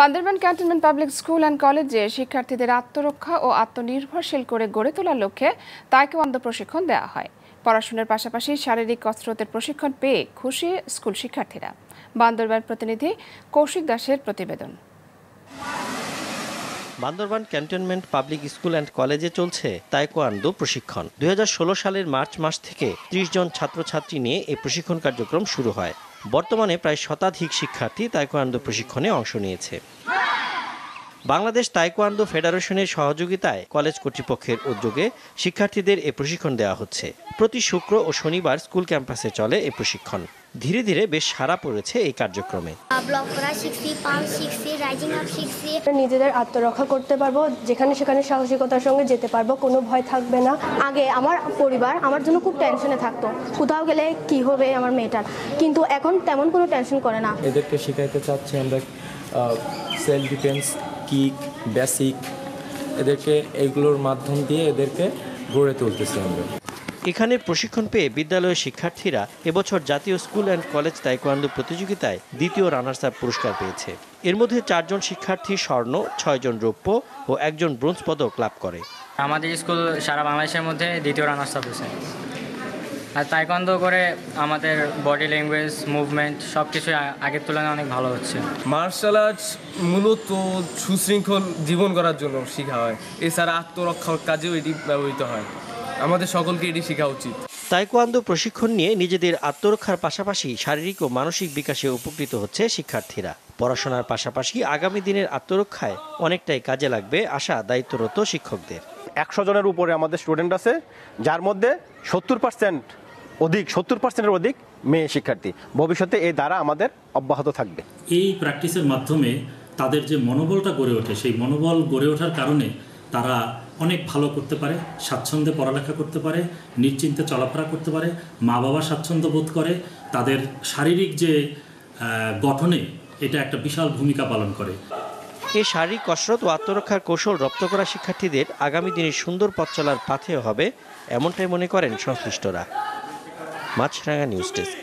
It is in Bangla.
Bandarban cantonment public school and কলেজে শিক্ষার্থীদের আত্মরক্ষা ও আত্মনির্ভরশীল করে গড়ে তোলার লক্ষ্যে তাইকোয়ান্দো প্রশিক্ষণ দেওয়া হয় পড়াশোনার পাশাপাশি শারীরিক কসরতের প্রশিক্ষণ পেয়ে খুশি স্কুল শিক্ষার্থীরা বান্দরবান প্রতিনিধি কৌশিক দাসের প্রতিবেদন Bandarban cantonment public school and কলেজে চলছে তাইকোয়ান্দো প্রশিক্ষণ দুই সালের মার্চ মাস থেকে ত্রিশ জন ছাত্রছাত্রী নিয়ে এই প্রশিক্ষণ কার্যক্রম শুরু হয় বর্তমানে প্রায় শতাধিক শিক্ষার্থী তাইকোয়ান্দো প্রশিক্ষণে অংশ নিয়েছে বাংলাদেশ তাইকোয়ান্দো ফেডারেশনের সহযোগিতায় কলেজ কর্তৃপক্ষের উদ্যোগে শিক্ষার্থীদের এ প্রশিক্ষণ দেওয়া হচ্ছে প্রতি শুক্র ও শনিবার স্কুল ক্যাম্পাসে চলে এ প্রশিক্ষণ ধীরে ধীরে বেশ সারা পড়েছে এই কার্যক্রমে নিজেদের আত্মরক্ষা করতে পারবো যেখানে সেখানে সাহসিকতার সঙ্গে যেতে পারবো কোনো ভয় থাকবে না আগে আমার পরিবার আমার জন্য খুব টেনশনে থাকতো কোথাও গেলে কি হবে আমার মেয়েটার কিন্তু এখন তেমন কোনো টেনশন করে না এদেরকে শেখাইতে চাচ্ছি আমরা সেলফ ডিফেন্স কিক বেসিক এদেরকে এইগুলোর মাধ্যম দিয়ে এদেরকে গড়ে তুলতেছি আমরা এখানে প্রশিক্ষণ পেয়ে বিদ্যালয়ের শিক্ষার্থীরা এবছর জাতীয় স্কুল অ্যান্ড কলেজ তাইকোয়ান্দো প্রতিযোগিতায় দ্বিতীয় রানার্স আপ পুরস্কার পেয়েছে এর মধ্যে চারজন শিক্ষার্থী স্বর্ণ ছয়জন রৌপ্য ও একজন ব্রোঞ্জ পদক লাভ করে আমাদের স্কুল সারা বাংলাদেশের মধ্যে দ্বিতীয় রানার্স আপ হয়েছে আর তাইকোয়ান্দো করে আমাদের বডি ল্যাঙ্গুয়েজ মুভমেন্ট সব কিছু আগের তুলনায় অনেক ভালো হচ্ছে মার্শাল আর্টস মূলত সুশৃঙ্খল জীবন করার জন্য শেখা হয় এছাড়া আত্মরক্ষার কাজেও এটি ব্যবহৃত হয় আমাদের সকলকে এটি শেখা উচিত তাইকোয়ান্দো প্রশিক্ষণ নিয়ে নিজেদের আত্মরক্ষার পাশাপাশি শারীরিক ও মানসিক বিকাশে উপকৃত হচ্ছে শিক্ষার্থীরা পড়াশোনার পাশাপাশি আগামী দিনের আত্মরক্ষায় অনেকটাই কাজে লাগবে আশা দায়িত্বরত শিক্ষকদের একশো জনের উপরে আমাদের স্টুডেন্ট আছে যার মধ্যে সত্তর পার্সেন্ট অধিক সত্তর পার্সেন্টের অধিক মেয়ে শিক্ষার্থী ভবিষ্যতে এই দ্বারা আমাদের অব্যাহত থাকবে এই প্র্যাকটিসের মাধ্যমে তাদের যে মনোবলটা গড়ে ওঠে সেই মনোবল গড়ে ওঠার কারণে তারা অনেক ভালো করতে পারে স্বাচ্ছন্দ্যে পড়ালেখা করতে পারে নিশ্চিন্তে চলাফেরা করতে পারে মা বাবা স্বাচ্ছন্দ্য বোধ করে তাদের শারীরিক যে গঠনে এটা একটা বিশাল ভূমিকা পালন করে এ শারীরিক কসরত ও আত্মরক্ষার কৌশল রপ্ত করা শিক্ষার্থীদের আগামী দিনে সুন্দর পথ চলার পাথেও হবে এমনটাই মনে করেন সংশ্লিষ্টরা মাছরাঙা নিউজ ডেস্ক